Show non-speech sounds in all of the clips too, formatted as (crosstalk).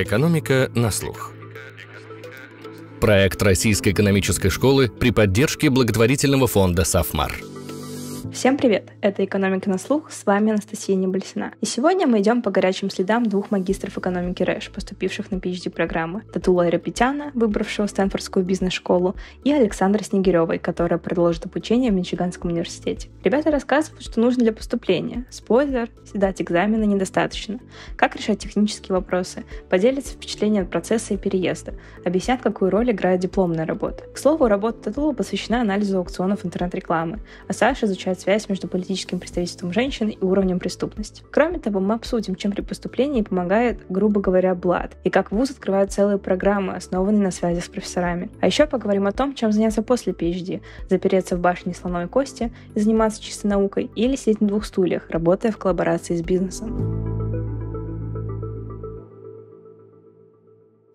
Экономика на слух. Проект Российской экономической школы при поддержке благотворительного фонда «Сафмар». Всем привет! Это «Экономика на слух», с вами Анастасия Небольсина. И сегодня мы идем по горячим следам двух магистров экономики РЭШ, поступивших на PhD-программы. Татула Рапетяна, выбравшего Стэнфордскую бизнес-школу, и Александра Снегиревой, которая продолжит обучение в Мичиганском университете. Ребята рассказывают, что нужно для поступления. Спойлер, сдать экзамены недостаточно. Как решать технические вопросы, поделятся впечатлением от процесса и переезда, объяснят, какую роль играет дипломная работа. К слову, работа Татула посвящена анализу аукционов интернет-рекламы, а Саша изучает показывает связь между политическим представительством женщин и уровнем преступности. Кроме того, мы обсудим, чем при поступлении помогает, грубо говоря, блат, и как вуз открывает целые программы, основанные на связи с профессорами. А еще поговорим о том, чем заняться после PhD, запереться в башне слоновой кости и заниматься чисто наукой, или сидеть на двух стульях, работая в коллаборации с бизнесом.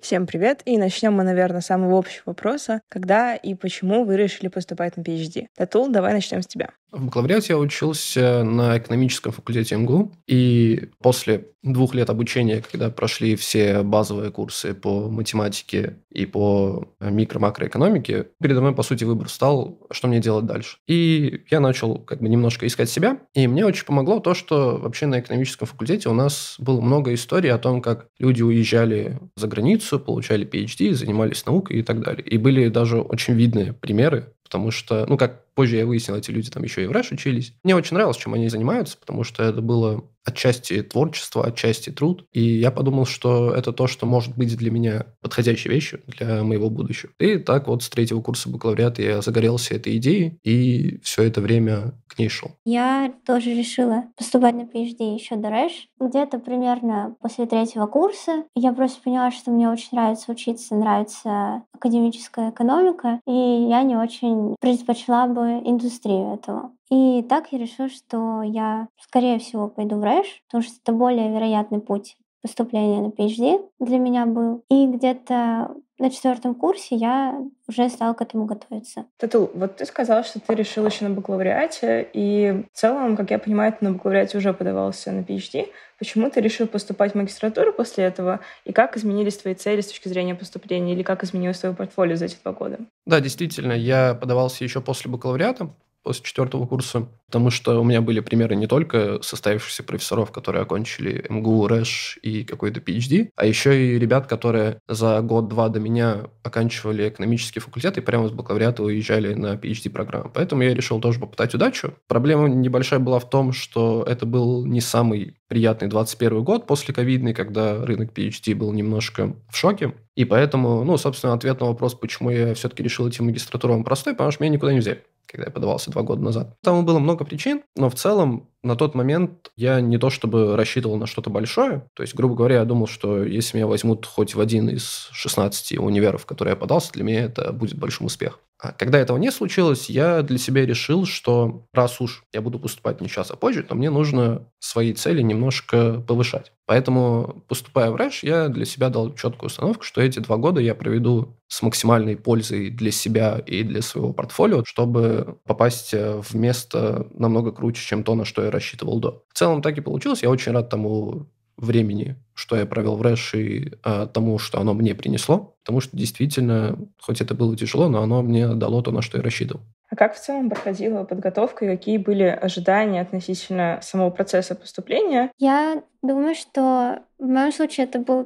Всем привет! И начнем мы, наверное, с самого общего вопроса. Когда и почему вы решили поступать на PhD? Татул, давай начнем с тебя. В бакалавриате я учился на экономическом факультете МГУ, и после двух лет обучения, когда прошли все базовые курсы по математике и по э, микро-макроэкономике, передо мной, по сути, выбор стал, что мне делать дальше. И я начал как бы немножко искать себя, и мне очень помогло то, что вообще на экономическом факультете у нас было много историй о том, как люди уезжали за границу, получали PhD, занимались наукой и так далее. И были даже очень видные примеры потому что, ну, как позже я выяснил, эти люди там еще и врач учились. Мне очень нравилось, чем они занимаются, потому что это было отчасти творчество, отчасти труд. И я подумал, что это то, что может быть для меня подходящей вещью для моего будущего. И так вот с третьего курса бакалавриата я загорелся этой идеей и все это время к ней шел. Я тоже решила поступать на PhD еще до РЭШ. Где-то примерно после третьего курса я просто поняла, что мне очень нравится учиться, нравится академическая экономика, и я не очень предпочла бы индустрию этого. И так я решила, что я, скорее всего, пойду в РЭШ, потому что это более вероятный путь поступления на PhD для меня был. И где-то на четвертом курсе я уже стала к этому готовиться. Тату, вот ты сказала, что ты решила еще на бакалавриате, и в целом, как я понимаю, ты на бакалавриате уже подавался на PhD. Почему ты решил поступать в магистратуру после этого? И как изменились твои цели с точки зрения поступления? Или как изменилось твое портфолио за эти два года? Да, действительно, я подавался еще после бакалавриата после четвертого курса, потому что у меня были примеры не только состоявшихся профессоров, которые окончили МГУ, РЭШ и какой-то PhD, а еще и ребят, которые за год-два до меня оканчивали экономический факультет и прямо с бакалавриата уезжали на PhD-программу. Поэтому я решил тоже попытать удачу. Проблема небольшая была в том, что это был не самый приятный 21 год после ковидный, когда рынок PhD был немножко в шоке. И поэтому, ну, собственно, ответ на вопрос, почему я все-таки решил идти в магистратуру, он простой, потому что меня никуда не взяли, когда я подавался два года назад. Там было много причин, но в целом на тот момент я не то чтобы рассчитывал на что-то большое. То есть, грубо говоря, я думал, что если меня возьмут хоть в один из 16 универов, в которые я подался, для меня это будет большим успехом. А когда этого не случилось, я для себя решил, что раз уж я буду поступать не сейчас, а позже, то мне нужно свои цели немножко повышать. Поэтому, поступая в РЭШ, я для себя дал четкую установку, что эти два года я проведу с максимальной пользой для себя и для своего портфолио, чтобы попасть э, в место намного круче, чем то, на что я рассчитывал до. В целом так и получилось. Я очень рад тому времени, что я провел в Рэш и а, тому, что оно мне принесло, потому что действительно, хоть это было тяжело, но оно мне дало то, на что я рассчитывал. А как в целом проходила подготовка и какие были ожидания относительно самого процесса поступления? Я думаю, что в моем случае это был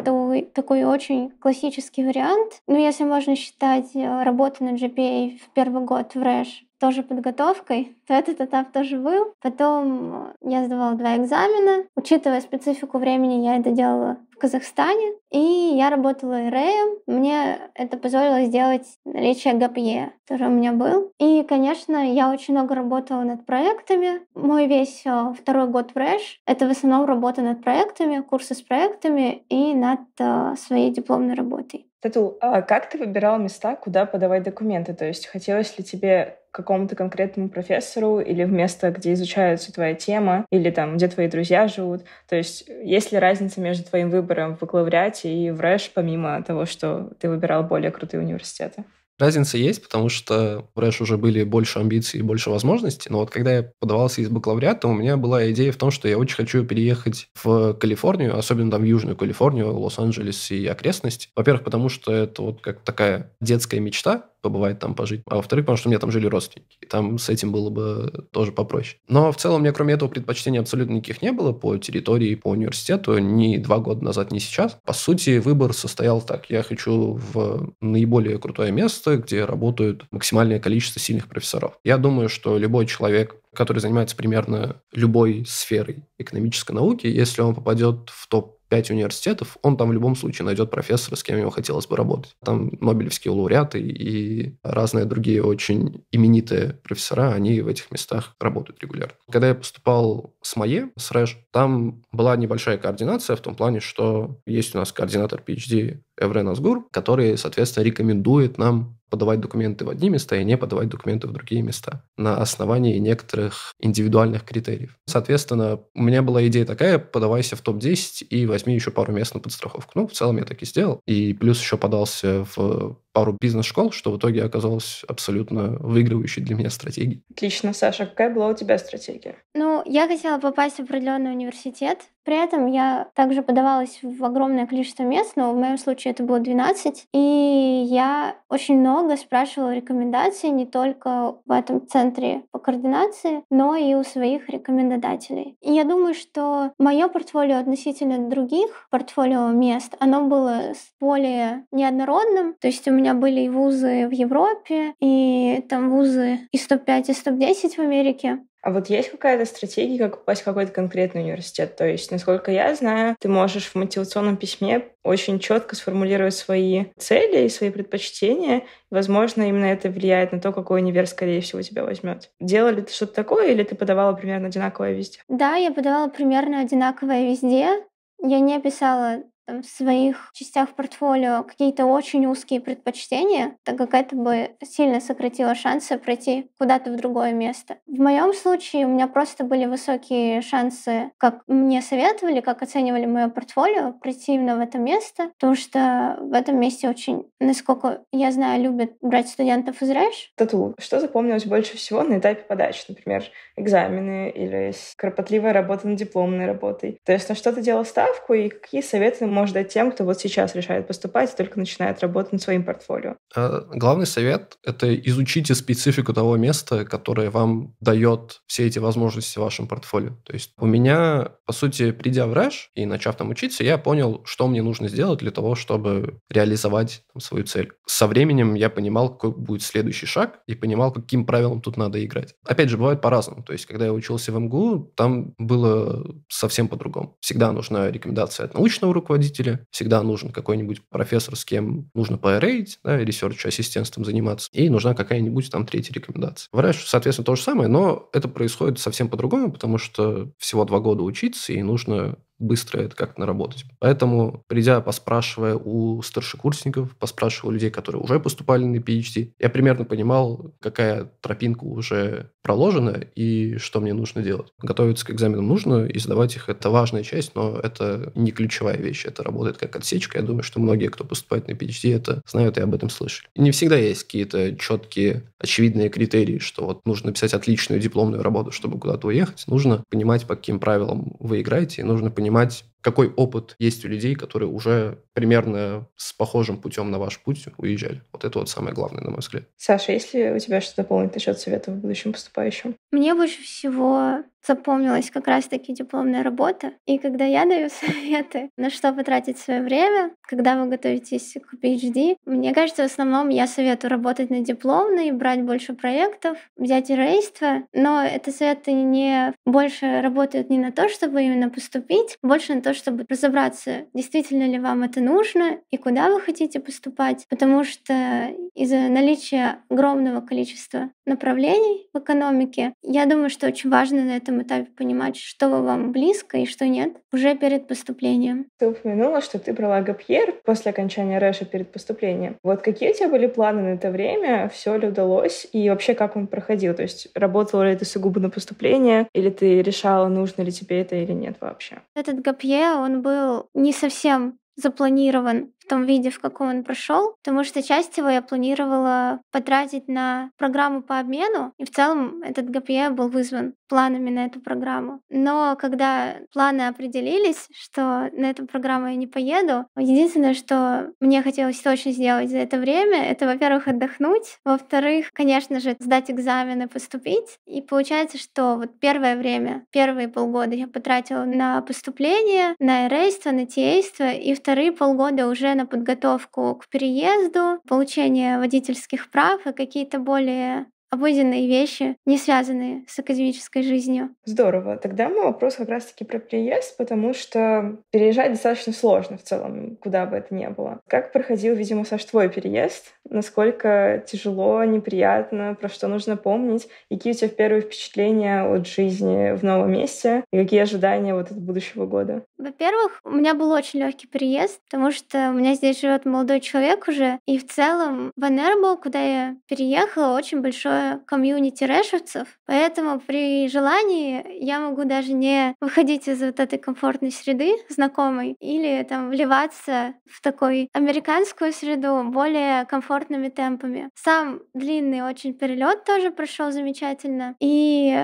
такой очень классический вариант. Ну, если можно считать э, работу на GPA в первый год в РЭШ тоже подготовкой, то этот этап тоже был. Потом я сдавала два экзамена. Учитывая специфику времени, я это делала Казахстане, и я работала РЭем. Мне это позволило сделать наличие ГПЕ, который у меня был. И, конечно, я очень много работала над проектами. Мой весь э, второй год в РЭШ — это в основном работа над проектами, курсы с проектами и над э, своей дипломной работой. Татул, а как ты выбирала места, куда подавать документы? То есть хотелось ли тебе какому-то конкретному профессору или в место, где изучается твоя тема, или там, где твои друзья живут. То есть есть ли разница между твоим выбором в бакалавриате и в РЭШ, помимо того, что ты выбирал более крутые университеты? Разница есть, потому что в РЭШ уже были больше амбиций и больше возможностей, но вот когда я подавался из бакалавриата, у меня была идея в том, что я очень хочу переехать в Калифорнию, особенно там в Южную Калифорнию, Лос-Анджелес и окрестность. Во-первых, потому что это вот как такая детская мечта, побывать там, пожить. А во-вторых, потому что у меня там жили родственники. И там с этим было бы тоже попроще. Но в целом у меня, кроме этого, предпочтений абсолютно никаких не было по территории, по университету. Ни два года назад, ни сейчас. По сути, выбор состоял так. Я хочу в наиболее крутое место, где работают максимальное количество сильных профессоров. Я думаю, что любой человек, который занимается примерно любой сферой экономической науки, если он попадет в топ пять университетов, он там в любом случае найдет профессора, с кем ему хотелось бы работать. Там нобелевские лауреаты и разные другие очень именитые профессора, они в этих местах работают регулярно. Когда я поступал с моей, с Рэш, там была небольшая координация в том плане, что есть у нас координатор PhD Эврен Асгур, который, соответственно, рекомендует нам подавать документы в одни места и не подавать документы в другие места на основании некоторых индивидуальных критериев. Соответственно, у меня была идея такая, подавайся в топ-10 и возьми еще пару мест на подстраховку. Ну, в целом я так и сделал. И плюс еще подался в пару бизнес-школ, что в итоге оказалось абсолютно выигрывающей для меня стратегией. Отлично, Саша. Какая была у тебя стратегия? Ну, я хотела попасть в определенный университет, при этом я также подавалась в огромное количество мест, но в моем случае это было 12. И я очень много спрашивала рекомендаций не только в этом центре по координации, но и у своих рекомендодателей. И я думаю, что мое портфолио относительно других портфолио мест, оно было более неоднородным. То есть у меня были и вузы в Европе, и там вузы и 105, и 110 в Америке. А вот есть какая-то стратегия, как попасть в какой-то конкретный университет? То есть, насколько я знаю, ты можешь в мотивационном письме очень четко сформулировать свои цели и свои предпочтения. Возможно, именно это влияет на то, какой универ, скорее всего, тебя возьмет. Делала ли ты что-то такое, или ты подавала примерно одинаковое везде? Да, я подавала примерно одинаковое везде. Я не писала там, в своих частях портфолио какие-то очень узкие предпочтения, так как это бы сильно сократило шансы пройти куда-то в другое место. В моем случае у меня просто были высокие шансы, как мне советовали, как оценивали мое портфолио, пройти именно в это место, потому что в этом месте очень, насколько я знаю, любят брать студентов из РЭШ. Тату, что запомнилось больше всего на этапе подачи, например, экзамены или кропотливая работа над дипломной работой? То есть на что ты делал ставку и какие советы можешь дать тем, кто вот сейчас решает поступать и только начинает работать над своим портфолио? Э, главный совет – это изучите специфику того места, которое вам дает все эти возможности в вашем портфолио. То есть у меня, по сути, придя в РЭШ и начав там учиться, я понял, что мне нужно сделать для того, чтобы реализовать там, свою цель. Со временем я понимал, какой будет следующий шаг и понимал, каким правилам тут надо играть. Опять же, бывает по-разному. То есть когда я учился в МГУ, там было совсем по-другому. Всегда нужна рекомендация от научного руководителя, руководителя. Всегда нужен какой-нибудь профессор, с кем нужно порейдить, да, ресерч ассистентством заниматься, и нужна какая-нибудь там третья рекомендация. В соответственно, то же самое, но это происходит совсем по-другому, потому что всего два года учиться, и нужно быстро это как-то наработать. Поэтому, придя, поспрашивая у старшекурсников, поспрашивая у людей, которые уже поступали на PhD, я примерно понимал, какая тропинка уже проложена и что мне нужно делать. Готовиться к экзаменам нужно, и сдавать их – это важная часть, но это не ключевая вещь, это работает как отсечка. Я думаю, что многие, кто поступает на PhD, это знают и об этом слышали. не всегда есть какие-то четкие, очевидные критерии, что вот нужно писать отличную дипломную работу, чтобы куда-то уехать. Нужно понимать, по каким правилам вы играете, и нужно понимать, понимать какой опыт есть у людей, которые уже примерно с похожим путем на ваш путь уезжали. Вот это вот самое главное, на мой взгляд. Саша, есть ли у тебя что-то дополнить насчет советов будущем поступающим? Мне больше всего запомнилась как раз-таки дипломная работа. И когда я даю (laughs) советы, на что потратить свое время, когда вы готовитесь к PhD, мне кажется, в основном я советую работать на дипломной, брать больше проектов, взять рейство, но это советы не больше работают не на то, чтобы именно поступить, больше на то, то, чтобы разобраться, действительно ли вам это нужно и куда вы хотите поступать, потому что из-за наличия огромного количества направлений в экономике, я думаю, что очень важно на этом этапе понимать, что вам близко и что нет, уже перед поступлением. Ты упомянула, что ты брала Гапьер после окончания Рэша перед поступлением. Вот какие у тебя были планы на это время? Все ли удалось? И вообще, как он проходил? То есть работала ли ты сугубо на поступление? Или ты решала, нужно ли тебе это или нет вообще? Этот Гапьер он был не совсем запланирован том виде, в каком он прошел, потому что часть его я планировала потратить на программу по обмену, и в целом этот ГПЕ был вызван планами на эту программу. Но когда планы определились, что на эту программу я не поеду, единственное, что мне хотелось точно сделать за это время, это, во-первых, отдохнуть, во-вторых, конечно же, сдать экзамены, поступить. И получается, что вот первое время, первые полгода я потратила на поступление, на эрейство, на тиейство, и вторые полгода уже на подготовку к переезду, получение водительских прав и какие-то более обыденные вещи, не связанные с академической жизнью. Здорово. Тогда мой вопрос как раз-таки про переезд, потому что переезжать достаточно сложно в целом, куда бы это ни было. Как проходил, видимо, Саш, твой переезд? Насколько тяжело, неприятно, про что нужно помнить? Какие у тебя первые впечатления от жизни в новом месте? И какие ожидания вот от будущего года? Во-первых, у меня был очень легкий переезд, потому что у меня здесь живет молодой человек уже, и в целом в Ванербо, куда я переехала, очень большой комьюнити рэшевцев, поэтому при желании я могу даже не выходить из вот этой комфортной среды знакомой или там вливаться в такую американскую среду более комфортными темпами. Сам длинный очень перелет тоже прошел замечательно. И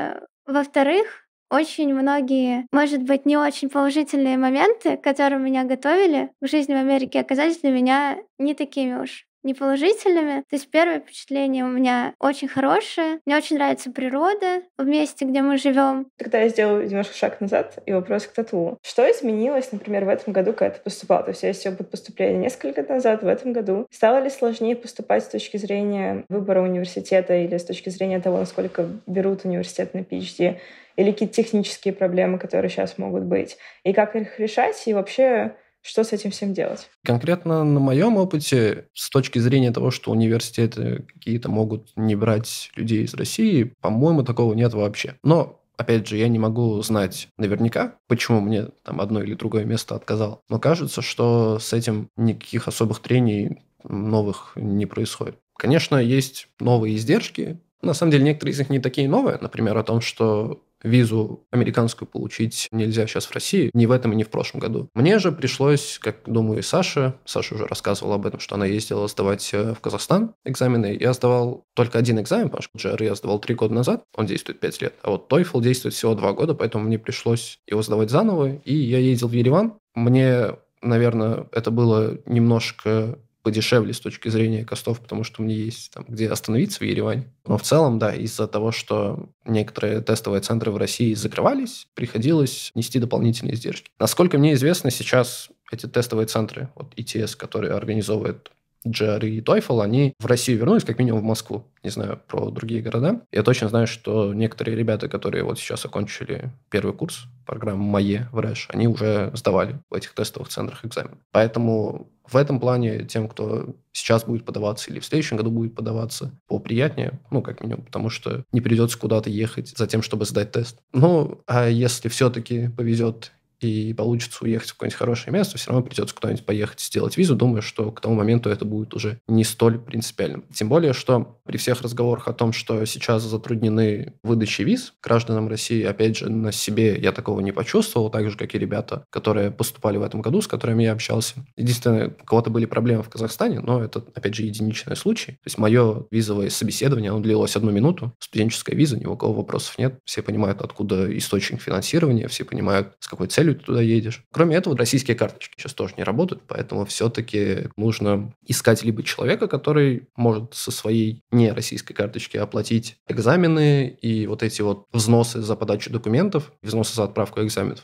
во-вторых, очень многие, может быть, не очень положительные моменты, которые меня готовили к жизни в Америке, оказались для меня не такими уж неположительными. То есть первое впечатление у меня очень хорошее. Мне очень нравится природа в месте, где мы живем. Тогда я сделаю немножко шаг назад и вопрос к тату. Что изменилось, например, в этом году, когда ты поступал? То есть если опыт поступления несколько лет назад, в этом году стало ли сложнее поступать с точки зрения выбора университета или с точки зрения того, насколько берут университет на PhD? Или какие-то технические проблемы, которые сейчас могут быть? И как их решать? И вообще, что с этим всем делать? Конкретно на моем опыте, с точки зрения того, что университеты какие-то могут не брать людей из России, по-моему, такого нет вообще. Но Опять же, я не могу знать наверняка, почему мне там одно или другое место отказало. Но кажется, что с этим никаких особых трений новых не происходит. Конечно, есть новые издержки. На самом деле, некоторые из них не такие новые. Например, о том, что визу американскую получить нельзя сейчас в России, ни в этом и ни в прошлом году. Мне же пришлось, как думаю и Саша, Саша уже рассказывала об этом, что она ездила сдавать э, в Казахстан экзамены. Я сдавал только один экзамен, потому что GRE я сдавал три года назад, он действует пять лет, а вот TOEFL действует всего два года, поэтому мне пришлось его сдавать заново, и я ездил в Ереван. Мне наверное, это было немножко подешевле с точки зрения костов, потому что мне есть там, где остановиться в Ереване. Но в целом, да, из-за того, что некоторые тестовые центры в России закрывались, приходилось нести дополнительные издержки. Насколько мне известно, сейчас эти тестовые центры, вот ИТС, которые организовывает Джер и Тойфл, они в Россию вернулись, как минимум в Москву. Не знаю про другие города. Я точно знаю, что некоторые ребята, которые вот сейчас окончили первый курс программы МАЕ в РЭШ, они уже сдавали в этих тестовых центрах экзамен. Поэтому в этом плане тем, кто сейчас будет подаваться или в следующем году будет подаваться, поприятнее, ну, как минимум, потому что не придется куда-то ехать за тем, чтобы сдать тест. Ну, а если все-таки повезет и получится уехать в какое-нибудь хорошее место, все равно придется куда-нибудь поехать сделать визу. Думаю, что к тому моменту это будет уже не столь принципиально. Тем более, что при всех разговорах о том, что сейчас затруднены выдачи виз гражданам России, опять же, на себе я такого не почувствовал, так же, как и ребята, которые поступали в этом году, с которыми я общался. Единственное, у кого-то были проблемы в Казахстане, но это, опять же, единичный случай. То есть мое визовое собеседование, оно длилось одну минуту, студенческая виза, ни у кого вопросов нет, все понимают, откуда источник финансирования, все понимают, с какой целью Сибирью, ты туда едешь. Кроме этого, российские карточки сейчас тоже не работают, поэтому все-таки нужно искать либо человека, который может со своей не российской карточки оплатить экзамены и вот эти вот взносы за подачу документов, взносы за отправку экзаменов.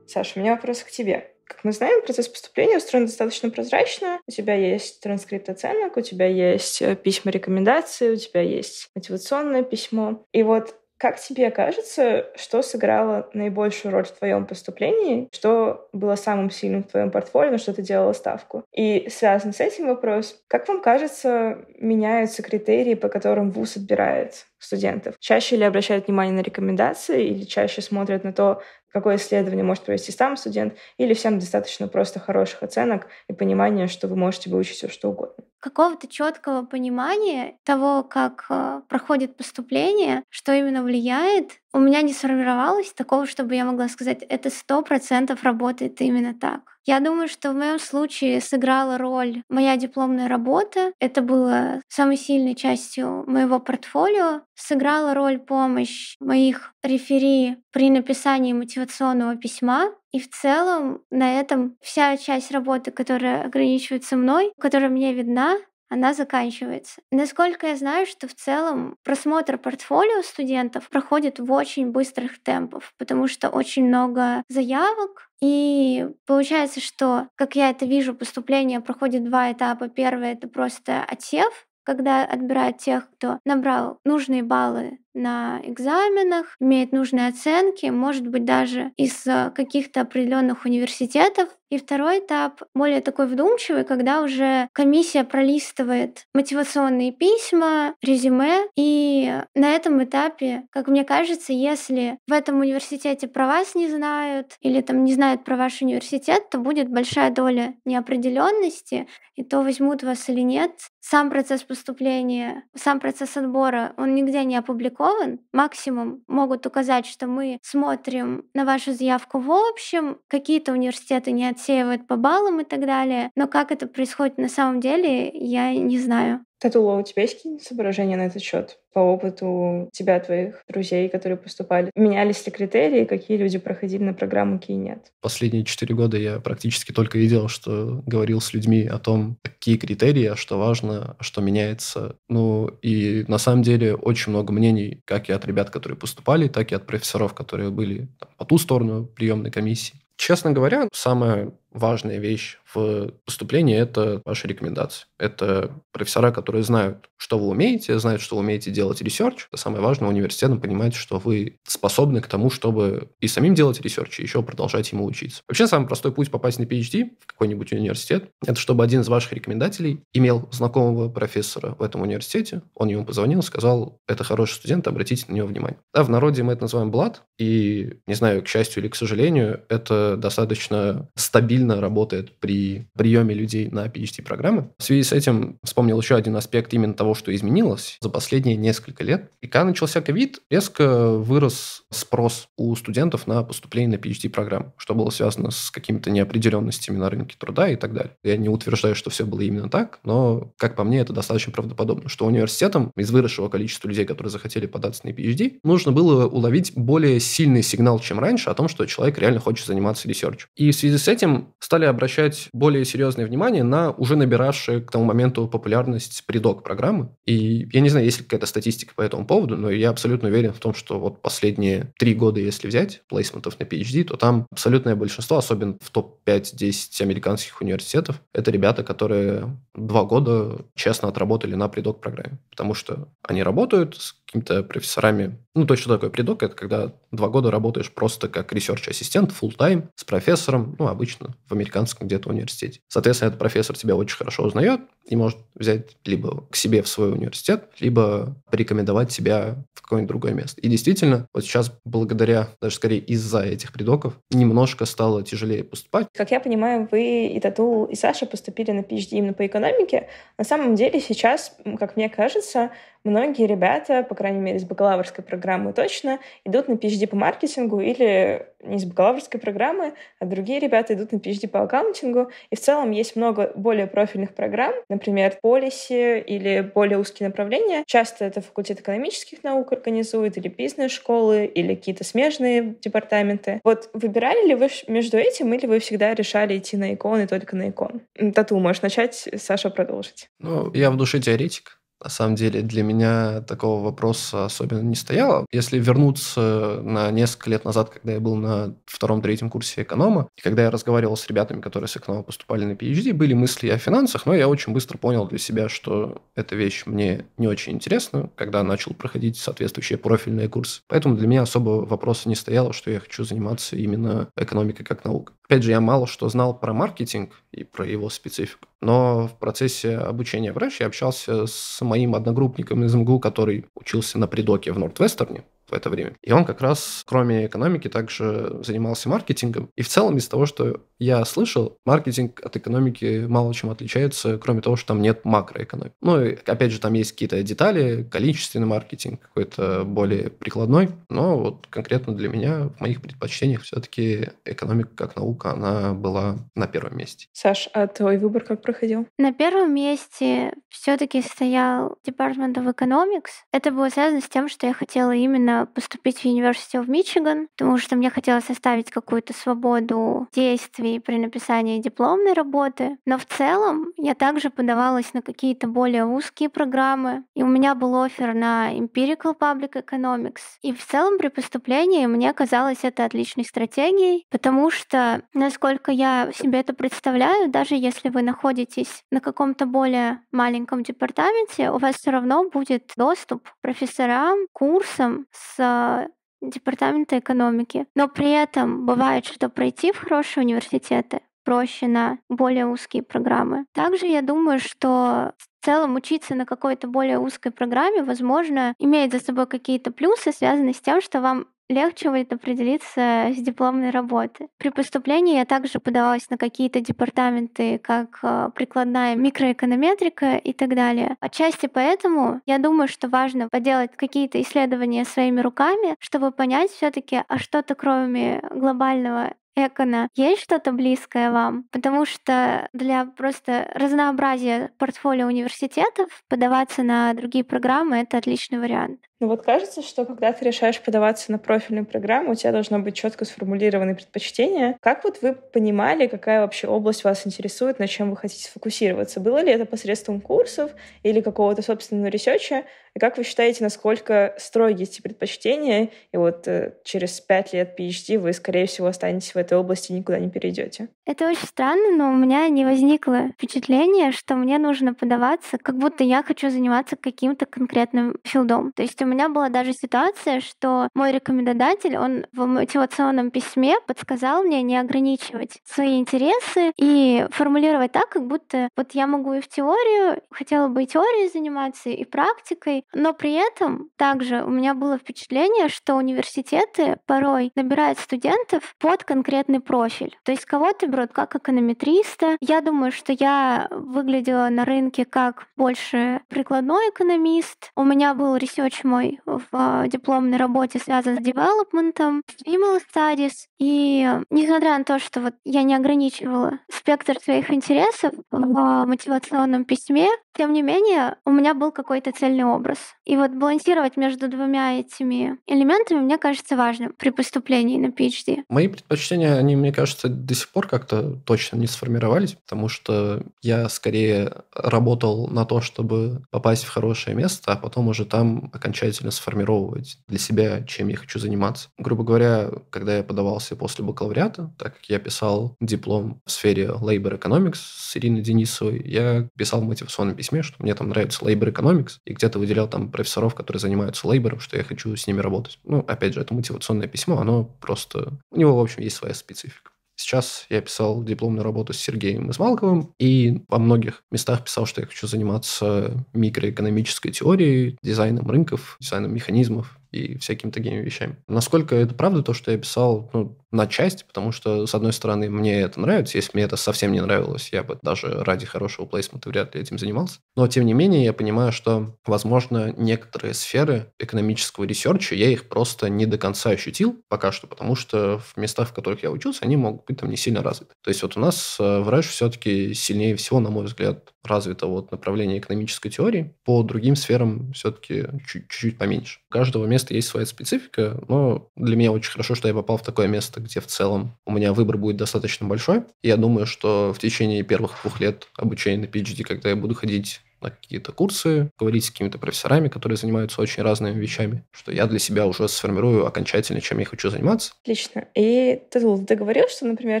Саша, у меня вопрос к тебе. Как мы знаем, процесс поступления устроен достаточно прозрачно. У тебя есть транскрипт оценок, у тебя есть э, письма рекомендации, у тебя есть мотивационное письмо. И вот как тебе кажется, что сыграло наибольшую роль в твоем поступлении? Что было самым сильным в твоем портфолио, на что ты делала ставку? И связан с этим вопрос, как вам кажется, меняются критерии, по которым ВУЗ отбирает студентов? Чаще ли обращают внимание на рекомендации или чаще смотрят на то, какое исследование может провести сам студент, или всем достаточно просто хороших оценок и понимания, что вы можете выучить все что угодно? какого-то четкого понимания того, как э, проходит поступление, что именно влияет, у меня не сформировалось такого, чтобы я могла сказать, это сто процентов работает именно так. Я думаю, что в моем случае сыграла роль моя дипломная работа. Это было самой сильной частью моего портфолио. Сыграла роль помощь моих рефери при написании мотивационного письма. И в целом на этом вся часть работы, которая ограничивается мной, которая мне видна, она заканчивается. Насколько я знаю, что в целом просмотр портфолио студентов проходит в очень быстрых темпах, потому что очень много заявок, и получается, что, как я это вижу, поступление проходит два этапа. Первый — это просто отсев, когда отбирают тех, кто набрал нужные баллы на экзаменах, имеет нужные оценки, может быть, даже из э, каких-то определенных университетов, и второй этап более такой вдумчивый, когда уже комиссия пролистывает мотивационные письма, резюме. И на этом этапе, как мне кажется, если в этом университете про вас не знают или там не знают про ваш университет, то будет большая доля неопределенности, и то возьмут вас или нет. Сам процесс поступления, сам процесс отбора, он нигде не опубликован. Максимум могут указать, что мы смотрим на вашу заявку в общем, какие-то университеты не отсеивает по баллам и так далее. Но как это происходит на самом деле, я не знаю. Татула, у тебя есть какие-нибудь соображения на этот счет? По опыту тебя, твоих друзей, которые поступали, менялись ли критерии, какие люди проходили на программу, какие нет? Последние четыре года я практически только и делал, что говорил с людьми о том, какие критерии, а что важно, а что меняется. Ну и на самом деле очень много мнений, как и от ребят, которые поступали, так и от профессоров, которые были там, по ту сторону приемной комиссии. Честно говоря, самое важная вещь в поступлении – это ваши рекомендации. Это профессора, которые знают, что вы умеете, знают, что вы умеете делать ресерч. Это самое важное университетам понимать, что вы способны к тому, чтобы и самим делать ресерч, и еще продолжать ему учиться. Вообще, самый простой путь попасть на PhD в какой-нибудь университет – это чтобы один из ваших рекомендателей имел знакомого профессора в этом университете, он ему позвонил, сказал, это хороший студент, обратите на него внимание. Да, в народе мы это называем блат, и, не знаю, к счастью или к сожалению, это достаточно стабильно стабильно работает при приеме людей на PhD-программы. В связи с этим вспомнил еще один аспект именно того, что изменилось за последние несколько лет. И когда начался ковид, резко вырос спрос у студентов на поступление на phd программы, что было связано с какими-то неопределенностями на рынке труда и так далее. Я не утверждаю, что все было именно так, но, как по мне, это достаточно правдоподобно, что университетам из выросшего количества людей, которые захотели податься на PhD, нужно было уловить более сильный сигнал, чем раньше, о том, что человек реально хочет заниматься ресерчем. И в связи с этим стали обращать более серьезное внимание на уже набиравшие к тому моменту популярность предок программы. И я не знаю, есть ли какая-то статистика по этому поводу, но я абсолютно уверен в том, что вот последние три года, если взять плейсментов на PhD, то там абсолютное большинство, особенно в топ-5-10 американских университетов, это ребята, которые два года честно отработали на предок программе, потому что они работают с какими-то профессорами. Ну, точно такой что предок? Это когда два года работаешь просто как ресерч-ассистент, full тайм с профессором, ну, обычно в американском где-то университете. Соответственно, этот профессор тебя очень хорошо узнает, и может взять либо к себе в свой университет, либо порекомендовать себя в какое-нибудь другое место. И действительно, вот сейчас благодаря, даже скорее из-за этих придоков, немножко стало тяжелее поступать. Как я понимаю, вы и Татул, и Саша поступили на PhD именно по экономике. На самом деле сейчас, как мне кажется, многие ребята, по крайней мере, из бакалаврской программы точно, идут на PhD по маркетингу или не из бакалаврской программы, а другие ребята идут на PhD по аккаунтингу. И в целом есть много более профильных программ, например, полиси или более узкие направления. Часто это факультет экономических наук организует, или бизнес-школы, или какие-то смежные департаменты. Вот выбирали ли вы между этим, или вы всегда решали идти на икон и только на икон? Тату, можешь начать, Саша продолжить. Ну, я в душе теоретик, на самом деле для меня такого вопроса особенно не стояло. Если вернуться на несколько лет назад, когда я был на втором-третьем курсе эконома, и когда я разговаривал с ребятами, которые с эконома поступали на PhD, были мысли о финансах, но я очень быстро понял для себя, что эта вещь мне не очень интересна, когда начал проходить соответствующие профильные курсы. Поэтому для меня особо вопроса не стояло, что я хочу заниматься именно экономикой как наукой. Опять же, я мало что знал про маркетинг и про его специфику, но в процессе обучения врач я общался с моим одногруппником из МГУ, который учился на придоке в Нортвестерне в это время. И он как раз, кроме экономики, также занимался маркетингом. И в целом из того, что я слышал, маркетинг от экономики мало чем отличается, кроме того, что там нет макроэкономики. Ну и опять же, там есть какие-то детали, количественный маркетинг какой-то более прикладной, но вот конкретно для меня в моих предпочтениях все-таки экономика как наука, она была на первом месте. Саш, а твой выбор как проходил? На первом месте все-таки стоял департамент of Economics. Это было связано с тем, что я хотела именно поступить в университет в Мичиган, потому что мне хотелось оставить какую-то свободу действий при написании дипломной работы. Но в целом я также подавалась на какие-то более узкие программы, и у меня был офер на Empirical Public Economics. И в целом при поступлении мне казалось это отличной стратегией, потому что, насколько я себе это представляю, даже если вы находитесь на каком-то более маленьком департаменте, у вас все равно будет доступ к профессорам, курсам с с э, департамента экономики. Но при этом бывает, что пройти в хорошие университеты проще на более узкие программы. Также я думаю, что в целом учиться на какой-то более узкой программе, возможно, имеет за собой какие-то плюсы, связанные с тем, что вам легче будет определиться с дипломной работы. При поступлении я также подавалась на какие-то департаменты, как э, прикладная микроэконометрика и так далее. Отчасти поэтому я думаю, что важно поделать какие-то исследования своими руками, чтобы понять все таки а что-то кроме глобального Экона, есть что-то близкое вам? Потому что для просто разнообразия портфолио университетов подаваться на другие программы — это отличный вариант. Ну вот кажется, что когда ты решаешь подаваться на профильную программу, у тебя должно быть четко сформулированы предпочтения. Как вот вы понимали, какая вообще область вас интересует, на чем вы хотите сфокусироваться? Было ли это посредством курсов или какого-то собственного ресерча? И как вы считаете, насколько строгие эти предпочтения? И вот э, через пять лет PhD вы, скорее всего, останетесь в этой области и никуда не перейдете. Это очень странно, но у меня не возникло впечатление, что мне нужно подаваться, как будто я хочу заниматься каким-то конкретным филдом. То есть у у меня была даже ситуация, что мой рекомендатель, он в мотивационном письме подсказал мне не ограничивать свои интересы и формулировать так, как будто вот я могу и в теорию, хотела бы и теорией заниматься, и практикой, но при этом также у меня было впечатление, что университеты порой набирают студентов под конкретный профиль. То есть кого-то берут как эконометриста. Я думаю, что я выглядела на рынке как больше прикладной экономист. У меня был research мной в а, дипломной работе связан с девелопментом, с female studies. И э, несмотря на то, что вот я не ограничивала спектр своих интересов в а, мотивационном письме, тем не менее, у меня был какой-то цельный образ. И вот балансировать между двумя этими элементами, мне кажется, важным при поступлении на PhD. Мои предпочтения, они, мне кажется, до сих пор как-то точно не сформировались, потому что я скорее работал на то, чтобы попасть в хорошее место, а потом уже там окончательно окончательно сформировать для себя, чем я хочу заниматься. Грубо говоря, когда я подавался после бакалавриата, так как я писал диплом в сфере Labor Economics с Ириной Денисовой, я писал в мотивационном письме, что мне там нравится Labor Economics, и где-то выделял там профессоров, которые занимаются лейбором, что я хочу с ними работать. Ну, опять же, это мотивационное письмо, оно просто... У него, в общем, есть своя специфика. Сейчас я писал дипломную работу с Сергеем Измалковым и во многих местах писал, что я хочу заниматься микроэкономической теорией, дизайном рынков, дизайном механизмов и всякими такими вещами. Насколько это правда, то, что я писал, ну, на части, потому что, с одной стороны, мне это нравится. Если мне это совсем не нравилось, я бы даже ради хорошего плейсмента вряд ли этим занимался. Но, тем не менее, я понимаю, что, возможно, некоторые сферы экономического ресерча я их просто не до конца ощутил пока что, потому что в местах, в которых я учился, они могут быть там не сильно развиты. То есть вот у нас э, в РЭШ все-таки сильнее всего, на мой взгляд, развито вот направление экономической теории. По другим сферам все-таки чуть-чуть поменьше. У каждого места есть своя специфика, но для меня очень хорошо, что я попал в такое место, проекта, где в целом у меня выбор будет достаточно большой. Я думаю, что в течение первых двух лет обучения на PhD, когда я буду ходить на какие-то курсы, говорить с какими-то профессорами, которые занимаются очень разными вещами, что я для себя уже сформирую окончательно, чем я хочу заниматься. Отлично. И ты, ты говорил, что, например,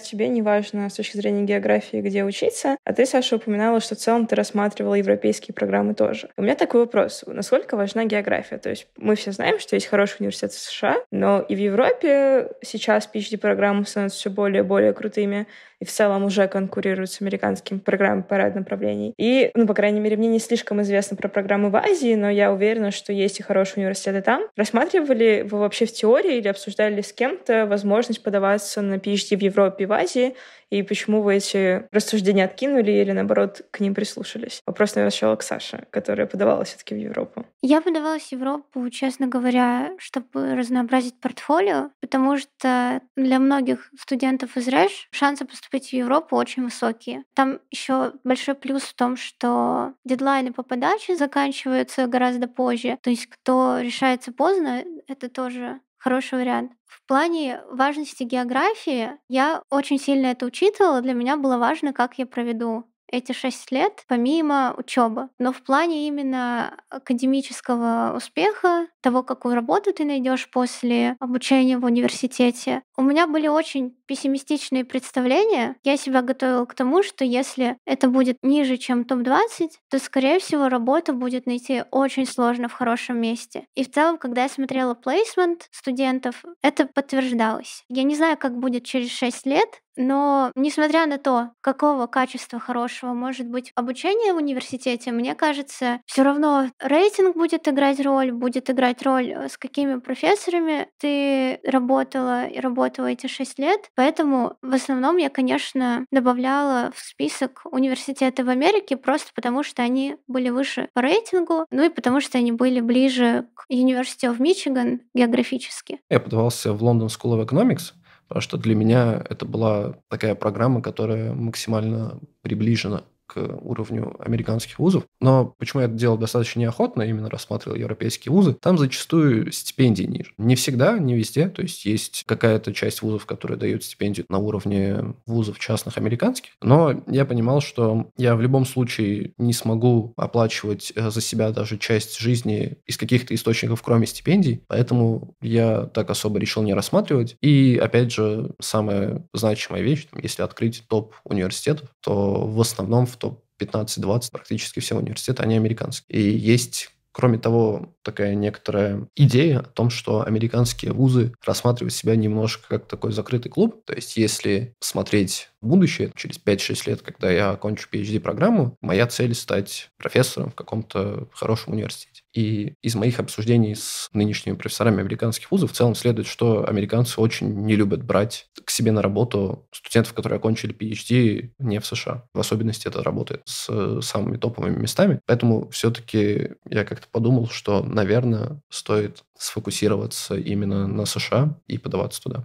тебе не важно с точки зрения географии, где учиться, а ты, Саша, упоминала, что в целом ты рассматривала европейские программы тоже. У меня такой вопрос. Насколько важна география? То есть мы все знаем, что есть хороший университет в США, но и в Европе сейчас PhD-программы становятся все более и более крутыми и в целом уже конкурируют с американскими программами по ряду направлений. И, ну, по крайней мере, мне не слишком известно про программы в Азии, но я уверена, что есть и хорошие университеты там. Рассматривали вы вообще в теории или обсуждали с кем-то возможность подаваться на PhD в Европе и в Азии, и почему вы эти рассуждения откинули или, наоборот, к ним прислушались? Вопрос, наверное, сначала к Саше, которая подавалась все таки в Европу. Я подавалась в Европу, честно говоря, чтобы разнообразить портфолио, потому что для многих студентов из РЭШ шансы поступить в Европу очень высокие. Там еще большой плюс в том, что дедлайны по подаче заканчиваются гораздо позже. То есть кто решается поздно, это тоже хороший вариант. В плане важности географии я очень сильно это учитывала. Для меня было важно, как я проведу эти шесть лет, помимо учебы. Но в плане именно академического успеха, того, какую работу ты найдешь после обучения в университете, у меня были очень пессимистичные представления. Я себя готовила к тому, что если это будет ниже, чем топ-20, то, скорее всего, работу будет найти очень сложно в хорошем месте. И в целом, когда я смотрела плейсмент студентов, это подтверждалось. Я не знаю, как будет через 6 лет, но несмотря на то, какого качества хорошего может быть обучение в университете, мне кажется, все равно рейтинг будет играть роль, будет играть роль, э, с какими профессорами ты работала и работала проработала эти шесть лет, поэтому в основном я, конечно, добавляла в список университеты в Америке просто потому, что они были выше по рейтингу, ну и потому, что они были ближе к университету в Мичиган географически. Я подавался в London School of Economics, потому что для меня это была такая программа, которая максимально приближена к уровню американских вузов. Но почему я это делал достаточно неохотно, именно рассматривал европейские вузы, там зачастую стипендии ниже. Не всегда, не везде. То есть есть какая-то часть вузов, которые дают стипендию на уровне вузов частных американских. Но я понимал, что я в любом случае не смогу оплачивать э, за себя даже часть жизни из каких-то источников, кроме стипендий. Поэтому я так особо решил не рассматривать. И опять же, самая значимая вещь, если открыть топ университетов, то в основном в в топ-15-20 практически все университеты, они американские. И есть Кроме того, такая некоторая идея о том, что американские вузы рассматривают себя немножко как такой закрытый клуб. То есть, если смотреть будущее, через 5-6 лет, когда я окончу PhD-программу, моя цель стать профессором в каком-то хорошем университете. И из моих обсуждений с нынешними профессорами американских вузов в целом следует, что американцы очень не любят брать к себе на работу студентов, которые окончили PhD не в США. В особенности это работает с э, самыми топовыми местами. Поэтому все-таки я как-то подумал, что, наверное, стоит сфокусироваться именно на США и подаваться туда.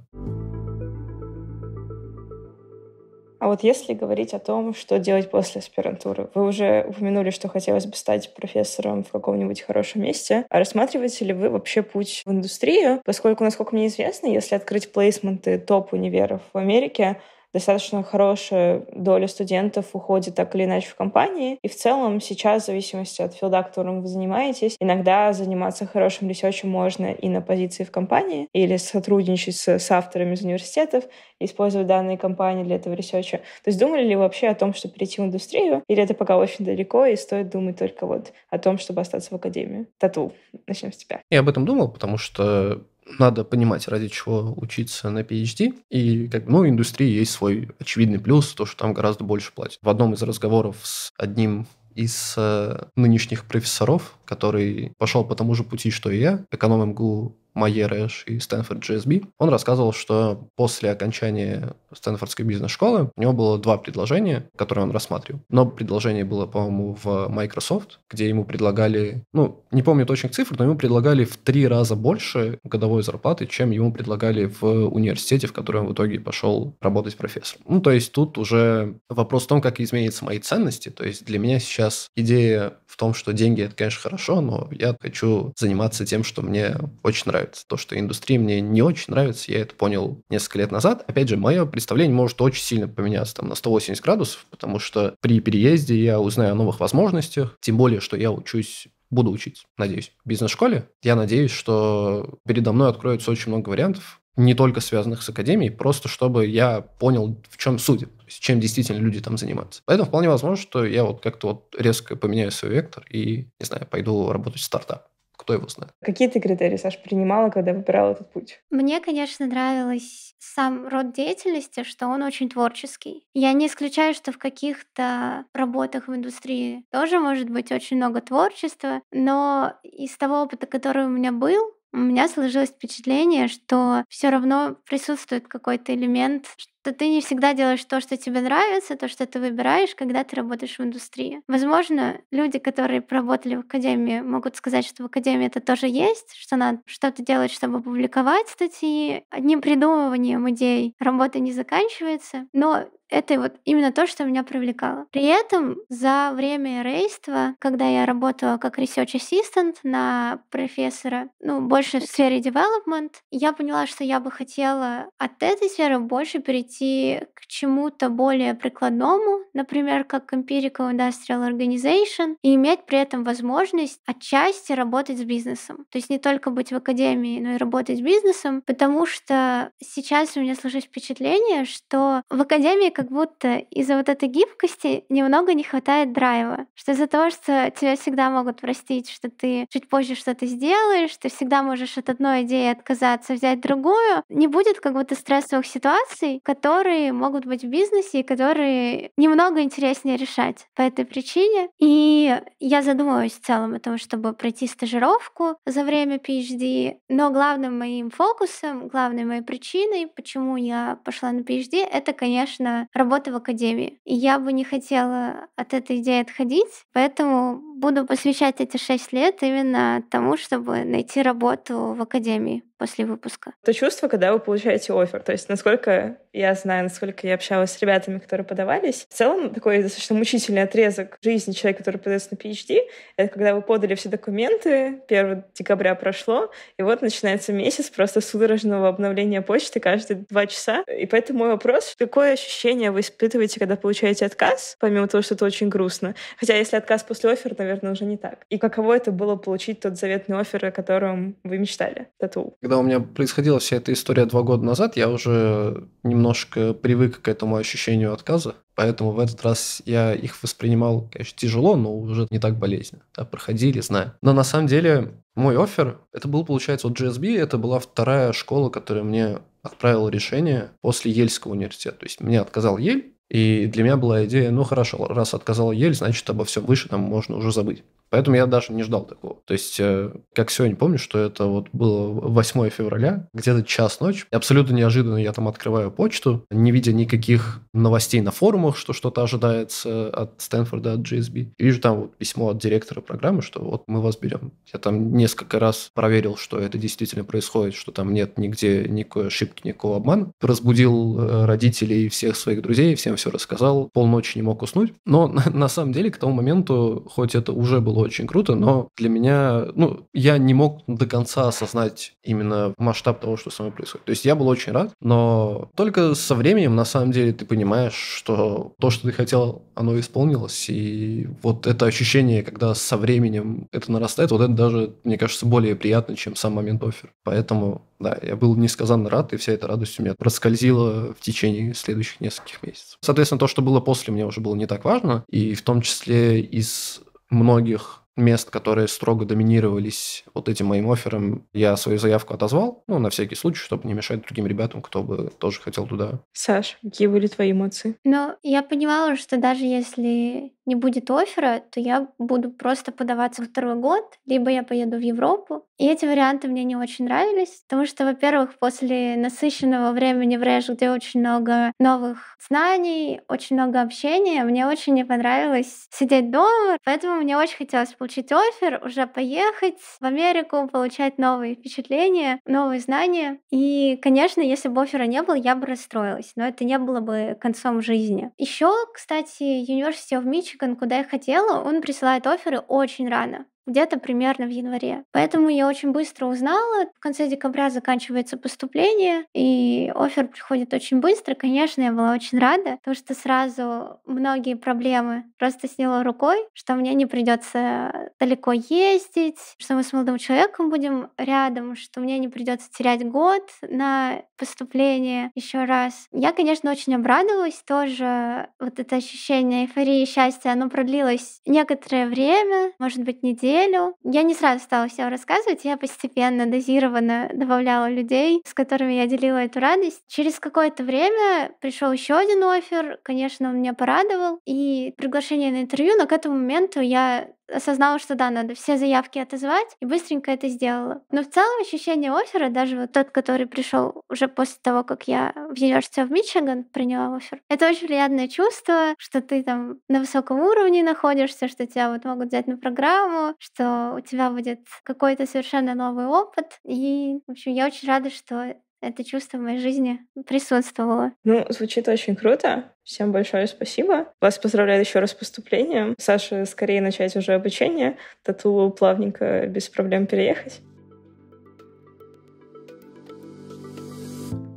А вот если говорить о том, что делать после аспирантуры, вы уже упомянули, что хотелось бы стать профессором в каком-нибудь хорошем месте. А рассматриваете ли вы вообще путь в индустрию? Поскольку, насколько мне известно, если открыть плейсменты топ-универов в Америке, достаточно хорошая доля студентов уходит так или иначе в компании. И в целом сейчас, в зависимости от филда, которым вы занимаетесь, иногда заниматься хорошим ресерчем можно и на позиции в компании, или сотрудничать с, с авторами из университетов, использовать данные компании для этого ресерча. То есть думали ли вы вообще о том, чтобы перейти в индустрию, или это пока очень далеко, и стоит думать только вот о том, чтобы остаться в академии? Тату, начнем с тебя. Я об этом думал, потому что надо понимать, ради чего учиться на PhD. И как бы, ну, индустрии есть свой очевидный плюс, то, что там гораздо больше платят. В одном из разговоров с одним из э, нынешних профессоров, который пошел по тому же пути, что и я, эконом МГУ Майер Эш и Стэнфорд GSB, он рассказывал, что после окончания Стэнфордской бизнес-школы у него было два предложения, которые он рассматривал. Но предложение было, по-моему, в Microsoft, где ему предлагали, ну, не помню точных цифр, но ему предлагали в три раза больше годовой зарплаты, чем ему предлагали в университете, в который он в итоге пошел работать профессором. Ну, то есть тут уже вопрос в том, как изменятся мои ценности. То есть для меня сейчас идея в том, что деньги – это, конечно, хорошо, но я хочу заниматься тем, что мне очень нравится нравится. То, что индустрия мне не очень нравится, я это понял несколько лет назад. Опять же, мое представление может очень сильно поменяться там на 180 градусов, потому что при переезде я узнаю о новых возможностях, тем более, что я учусь буду учить, надеюсь, в бизнес-школе. Я надеюсь, что передо мной откроется очень много вариантов, не только связанных с академией, просто чтобы я понял, в чем суть, чем действительно люди там занимаются. Поэтому вполне возможно, что я вот как-то вот резко поменяю свой вектор и, не знаю, пойду работать в стартап. Кто его знает? Какие ты критерии, Саша принимала, когда выбирала этот путь? Мне, конечно, нравилось сам род деятельности, что он очень творческий. Я не исключаю, что в каких-то работах в индустрии тоже может быть очень много творчества, но из того опыта, который у меня был, у меня сложилось впечатление, что все равно присутствует какой-то элемент, то ты не всегда делаешь то, что тебе нравится, то, что ты выбираешь, когда ты работаешь в индустрии. Возможно, люди, которые проработали в академии, могут сказать, что в академии это тоже есть, что надо что-то делать, чтобы публиковать статьи. Одним придумыванием идей работа не заканчивается, но это вот именно то, что меня привлекало. При этом за время рейства, когда я работала как research assistant на профессора, ну, больше в сфере development, я поняла, что я бы хотела от этой сферы больше перейти перейти к чему-то более прикладному, например, как Empirical Industrial Organization, и иметь при этом возможность отчасти работать с бизнесом. То есть не только быть в академии, но и работать с бизнесом, потому что сейчас у меня сложилось впечатление, что в академии как будто из-за вот этой гибкости немного не хватает драйва, что из-за того, что тебя всегда могут простить, что ты чуть позже что-то сделаешь, ты всегда можешь от одной идеи отказаться, взять другую, не будет как будто стрессовых ситуаций, которые которые могут быть в бизнесе и которые немного интереснее решать по этой причине. И я задумываюсь в целом о том, чтобы пройти стажировку за время PhD, но главным моим фокусом, главной моей причиной, почему я пошла на PhD, это, конечно, работа в академии. И я бы не хотела от этой идеи отходить, поэтому буду посвящать эти шесть лет именно тому, чтобы найти работу в академии после выпуска. То чувство, когда вы получаете офер, то есть насколько я знаю, насколько я общалась с ребятами, которые подавались, в целом такой достаточно мучительный отрезок жизни человека, который подается на PhD, это когда вы подали все документы, 1 декабря прошло, и вот начинается месяц просто судорожного обновления почты каждые два часа. И поэтому мой вопрос, какое ощущение вы испытываете, когда получаете отказ, помимо того, что это очень грустно? Хотя если отказ после оффера, наверное, наверное, уже не так. И каково это было получить тот заветный офер, о котором вы мечтали, тату? Когда у меня происходила вся эта история два года назад, я уже немножко привык к этому ощущению отказа. Поэтому в этот раз я их воспринимал, конечно, тяжело, но уже не так болезненно. Да, проходили, знаю. Но на самом деле мой офер, это был, получается, вот GSB, это была вторая школа, которая мне отправила решение после Ельского университета. То есть мне отказал Ель, и для меня была идея, ну хорошо, раз отказала Ель, значит обо всем выше там можно уже забыть. Поэтому я даже не ждал такого. То есть, э, как сегодня помню, что это вот было 8 февраля, где-то час ночи. Абсолютно неожиданно я там открываю почту, не видя никаких новостей на форумах, что что-то ожидается от Стэнфорда, от GSB. И вижу там вот письмо от директора программы, что вот мы вас берем. Я там несколько раз проверил, что это действительно происходит, что там нет нигде никакой ошибки, никакого обмана. Разбудил э, родителей и всех своих друзей, всем все рассказал. Полночи не мог уснуть. Но (laughs) на самом деле к тому моменту, хоть это уже было было очень круто, но для меня, ну, я не мог до конца осознать именно масштаб того, что со мной происходит. То есть я был очень рад, но только со временем, на самом деле, ты понимаешь, что то, что ты хотел, оно исполнилось. И вот это ощущение, когда со временем это нарастает, вот это даже, мне кажется, более приятно, чем сам момент офер. Поэтому, да, я был несказанно рад, и вся эта радость у меня проскользила в течение следующих нескольких месяцев. Соответственно, то, что было после, мне уже было не так важно, и в том числе из многих мест, которые строго доминировались вот этим моим оффером, я свою заявку отозвал, ну, на всякий случай, чтобы не мешать другим ребятам, кто бы тоже хотел туда. Саш, какие были твои эмоции? Ну, я понимала, что даже если не будет оффера, то я буду просто подаваться второй год, либо я поеду в Европу. И эти варианты мне не очень нравились, потому что, во-первых, после насыщенного времени в Рэш, где очень много новых знаний, очень много общения, мне очень не понравилось сидеть дома, поэтому мне очень хотелось получить офер, уже поехать в Америку, получать новые впечатления, новые знания. И, конечно, если бы оффера не было, я бы расстроилась, но это не было бы концом жизни. Еще, кстати, университет в Мичиган Michigan, куда я хотела, он присылает оферы очень рано где-то примерно в январе. Поэтому я очень быстро узнала. В конце декабря заканчивается поступление, и офер приходит очень быстро. Конечно, я была очень рада, потому что сразу многие проблемы просто сняла рукой, что мне не придется далеко ездить, что мы с молодым человеком будем рядом, что мне не придется терять год на поступление еще раз. Я, конечно, очень обрадовалась тоже. Вот это ощущение эйфории, счастья, оно продлилось некоторое время, может быть, неделю неделю. Я не сразу стала все рассказывать, я постепенно, дозированно добавляла людей, с которыми я делила эту радость. Через какое-то время пришел еще один офер, конечно, он меня порадовал, и приглашение на интервью, но к этому моменту я осознала, что да, надо все заявки отозвать, и быстренько это сделала. Но в целом ощущение оффера, даже вот тот, который пришел уже после того, как я в университет в Мичиган приняла офер, это очень приятное чувство, что ты там на высоком уровне находишься, что тебя вот могут взять на программу, что у тебя будет какой-то совершенно новый опыт. И, в общем, я очень рада, что это чувство в моей жизни присутствовало. Ну, звучит очень круто. Всем большое спасибо. Вас поздравляю еще раз с поступлением. Саша, скорее начать уже обучение. Тату плавненько, без проблем переехать.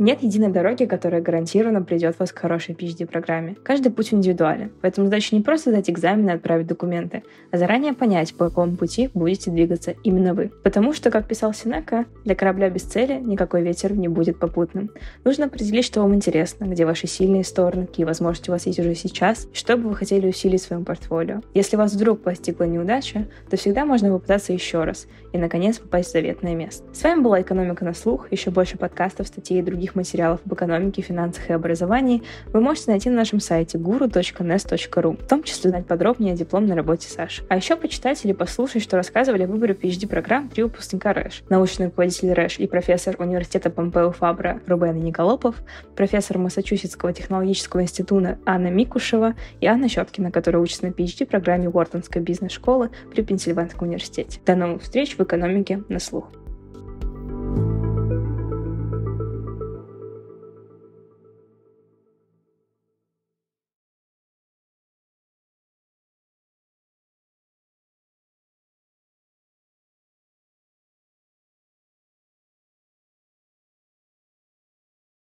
Нет единой дороги, которая гарантированно придет вас к хорошей PhD-программе. Каждый путь индивидуален, поэтому задача не просто сдать экзамены и отправить документы, а заранее понять, по какому пути будете двигаться именно вы. Потому что, как писал Синека, для корабля без цели никакой ветер не будет попутным. Нужно определить, что вам интересно, где ваши сильные стороны, какие возможности у вас есть уже сейчас, и что бы вы хотели усилить в своем портфолио. Если вас вдруг постигла неудача, то всегда можно попытаться еще раз и, наконец, попасть в заветное место. С вами была «Экономика на слух», еще больше подкастов, статей и других других материалов об экономике, финансах и образовании вы можете найти на нашем сайте guru.nes.ru, в том числе узнать подробнее о дипломной работе Саши. А еще почитать или послушать, что рассказывали о выборе PhD-программ при выпускника РЭШ. Научный руководитель РЭШ и профессор университета Помпео Фабра Рубен Николопов, профессор Массачусетского технологического института Анна Микушева и Анна Щеткина, которая учится на PhD-программе Уортонской бизнес-школы при Пенсильванском университете. До новых встреч в экономике на слух. thank you